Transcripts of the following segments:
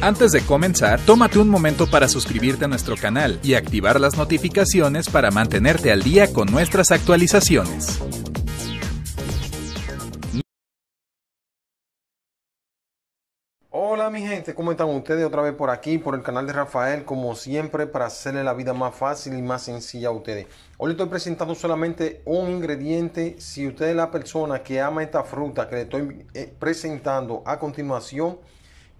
Antes de comenzar, tómate un momento para suscribirte a nuestro canal y activar las notificaciones para mantenerte al día con nuestras actualizaciones. Hola mi gente, ¿cómo están ustedes? Otra vez por aquí, por el canal de Rafael, como siempre, para hacerle la vida más fácil y más sencilla a ustedes. Hoy les estoy presentando solamente un ingrediente. Si usted es la persona que ama esta fruta que le estoy eh, presentando a continuación,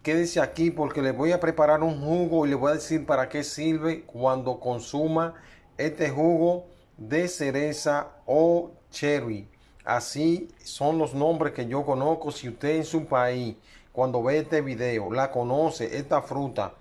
quédese aquí porque le voy a preparar un jugo y le voy a decir para qué sirve cuando consuma este jugo de cereza o cherry. Así son los nombres que yo conozco. Si usted en su país, cuando ve este video, la conoce, esta fruta,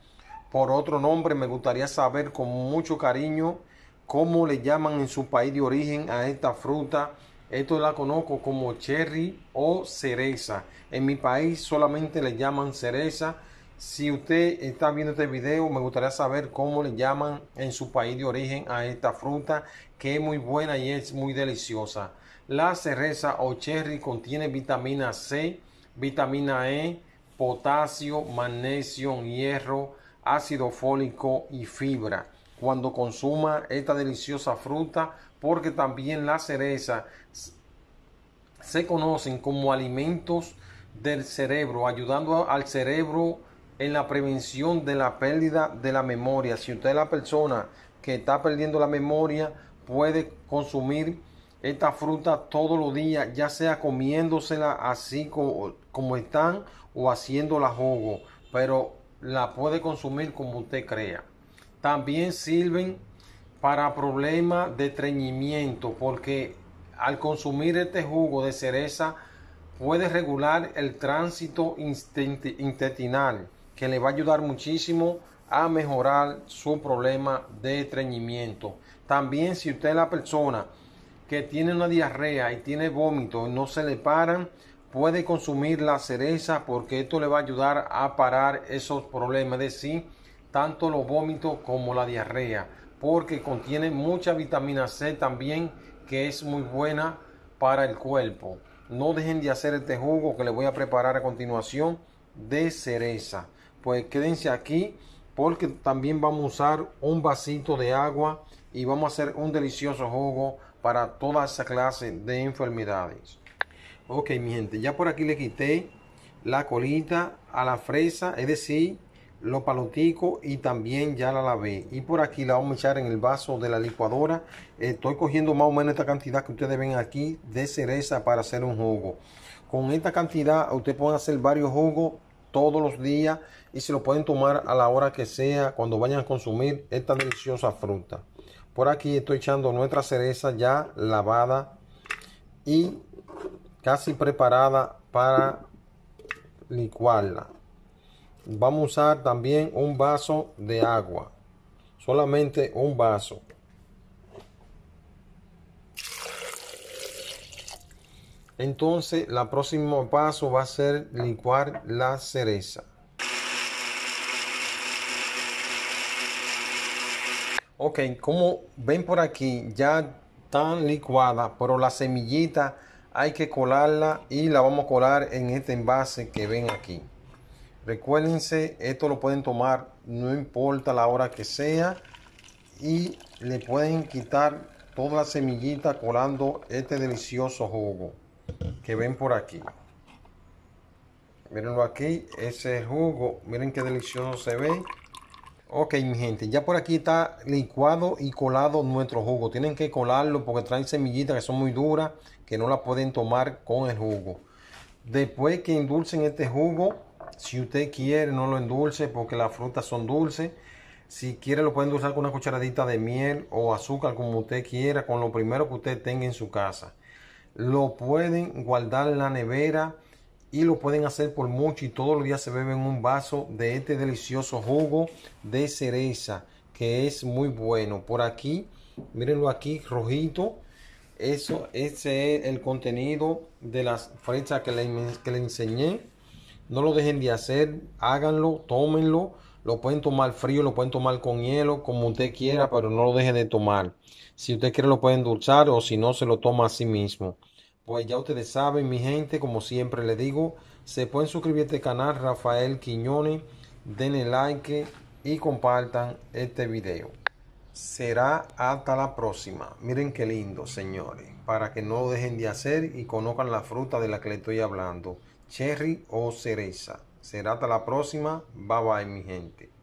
por otro nombre, me gustaría saber con mucho cariño cómo le llaman en su país de origen a esta fruta esto la conozco como cherry o cereza. En mi país solamente le llaman cereza. Si usted está viendo este video, me gustaría saber cómo le llaman en su país de origen a esta fruta, que es muy buena y es muy deliciosa. La cereza o cherry contiene vitamina C, vitamina E, potasio, magnesio, hierro, ácido fólico y fibra. Cuando consuma esta deliciosa fruta, porque también la cereza se conocen como alimentos del cerebro, ayudando al cerebro en la prevención de la pérdida de la memoria. Si usted es la persona que está perdiendo la memoria, puede consumir esta fruta todos los días, ya sea comiéndosela así como, están o haciéndola jugo, pero la puede consumir como usted crea. También sirven para problemas de treñimiento, porque al consumir este jugo de cereza puede regular el tránsito intestinal, que le va a ayudar muchísimo a mejorar su problema de treñimiento. También si usted es la persona que tiene una diarrea y tiene vómito y no se le paran, puede consumir la cereza porque esto le va a ayudar a parar esos problemas de sí, tanto los vómitos como la diarrea porque contiene mucha vitamina C también que es muy buena para el cuerpo. No dejen de hacer este jugo que les voy a preparar a continuación de cereza. Pues quédense aquí porque también vamos a usar un vasito de agua y vamos a hacer un delicioso jugo para toda esa clase de enfermedades. Ok, mi gente, ya por aquí le quité la colita a la fresa, es decir, lo paloticos y también ya la lavé. Y por aquí la vamos a echar en el vaso de la licuadora. Estoy cogiendo más o menos esta cantidad que ustedes ven aquí de cereza para hacer un jugo. Con esta cantidad ustedes pueden hacer varios jugos todos los días y se lo pueden tomar a la hora que sea cuando vayan a consumir esta deliciosa fruta. Por aquí estoy echando nuestra cereza ya lavada y casi preparada para licuarla vamos a usar también un vaso de agua. Solamente un vaso. Entonces, el próximo paso va a ser licuar la cereza. Ok, como ven por aquí, ya están licuada, pero la semillita hay que colarla y la vamos a colar en este envase que ven aquí. Recuérdense, esto lo pueden tomar no importa la hora que sea y le pueden quitar toda la semillita colando este delicioso jugo que ven por aquí. Mírenlo aquí, ese jugo, miren qué delicioso se ve. Ok, mi gente, ya por aquí está licuado y colado nuestro jugo. Tienen que colarlo porque traen semillitas que son muy duras, que no la pueden tomar con el jugo. Después que endulcen este jugo, si usted quiere, no lo endulce porque las frutas son dulces. Si quiere, lo pueden endulzar con una cucharadita de miel o azúcar, como usted quiera, con lo primero que usted tenga en su casa. Lo pueden guardar en la nevera y lo pueden hacer por mucho y todos los días se beben un vaso de este delicioso jugo de cereza que es muy bueno. Por aquí, mírenlo aquí, rojito. Eso, ese es el contenido de las fresas que le, que le enseñé. No lo dejen de hacer, háganlo, tómenlo. Lo pueden tomar frío, lo pueden tomar con hielo, como usted quiera, pero no lo dejen de tomar. Si usted quiere lo pueden endulzar o si no, se lo toma a sí mismo. Pues ya ustedes saben, mi gente, como siempre le digo, se pueden suscribir a este canal Rafael Quiñones, denle like y compartan este video. Será hasta la próxima. Miren qué lindo, señores, para que no lo dejen de hacer y conozcan la fruta de la que le estoy hablando cherry o cereza. Será hasta la próxima. Bye bye mi gente.